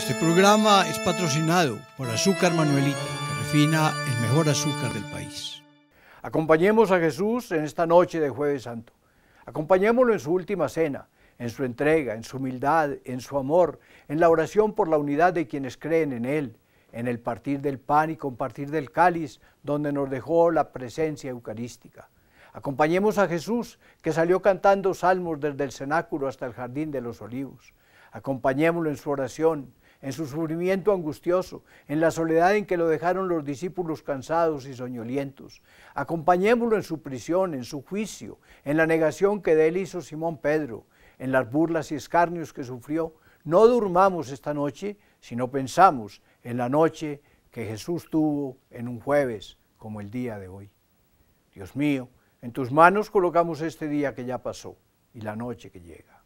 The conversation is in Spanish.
Este programa es patrocinado por Azúcar Manuelita, que refina el mejor azúcar del país. Acompañemos a Jesús en esta noche de Jueves Santo. Acompañémoslo en su última cena, en su entrega, en su humildad, en su amor, en la oración por la unidad de quienes creen en Él, en el partir del pan y compartir del cáliz, donde nos dejó la presencia eucarística. Acompañemos a Jesús, que salió cantando salmos desde el cenáculo hasta el jardín de los olivos. Acompañémoslo en su oración, en su sufrimiento angustioso, en la soledad en que lo dejaron los discípulos cansados y soñolientos. Acompañémoslo en su prisión, en su juicio, en la negación que de él hizo Simón Pedro, en las burlas y escarnios que sufrió. No durmamos esta noche, sino pensamos en la noche que Jesús tuvo en un jueves como el día de hoy. Dios mío, en tus manos colocamos este día que ya pasó y la noche que llega.